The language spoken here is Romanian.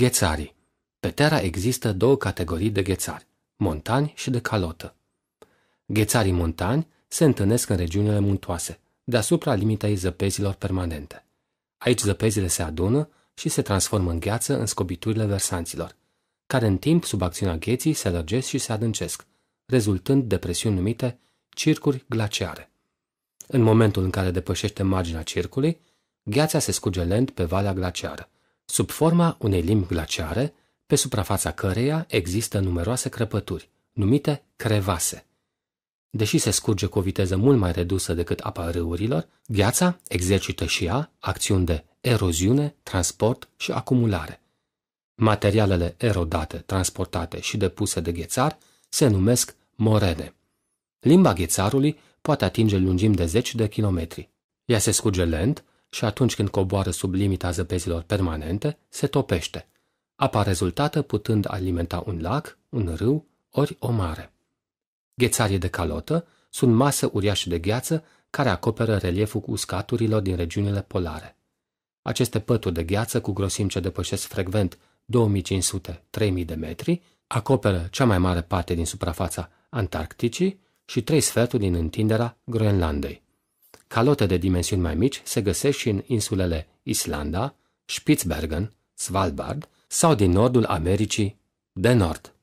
Ghețarii. Pe Terra există două categorii de ghețari, montani și de calotă. Ghețarii montani se întâlnesc în regiunile muntoase, deasupra limitei zăpezilor permanente. Aici zăpezile se adună și se transformă în gheață în scobiturile versanților, care în timp sub acțiunea gheții se lărgesc și se adâncesc, rezultând depresiuni numite circuri glaciare. În momentul în care depășește marginea circului, gheața se scurge lent pe valea glaciară, sub forma unei limbi glaciare, pe suprafața căreia există numeroase crăpături, numite crevase. Deși se scurge cu o viteză mult mai redusă decât apa râurilor, gheața exercită și ea acțiuni de eroziune, transport și acumulare. Materialele erodate, transportate și depuse de ghețar se numesc morene. Limba ghețarului poate atinge lungimi de zeci de kilometri. Ea se scurge lent, și atunci când coboară sub limita zăpezilor permanente, se topește. Apa rezultată putând alimenta un lac, un râu, ori o mare. Ghețarii de calotă sunt masă uriașe de gheață care acoperă relieful uscaturilor din regiunile polare. Aceste pături de gheață cu grosimi ce depășesc frecvent 2500-3000 de metri acoperă cea mai mare parte din suprafața Antarcticii și trei sferturi din întinderea Groenlandei. Calote de dimensiuni mai mici se găsesc și în insulele Islanda, Spitsbergen, Svalbard sau din nordul Americii de nord.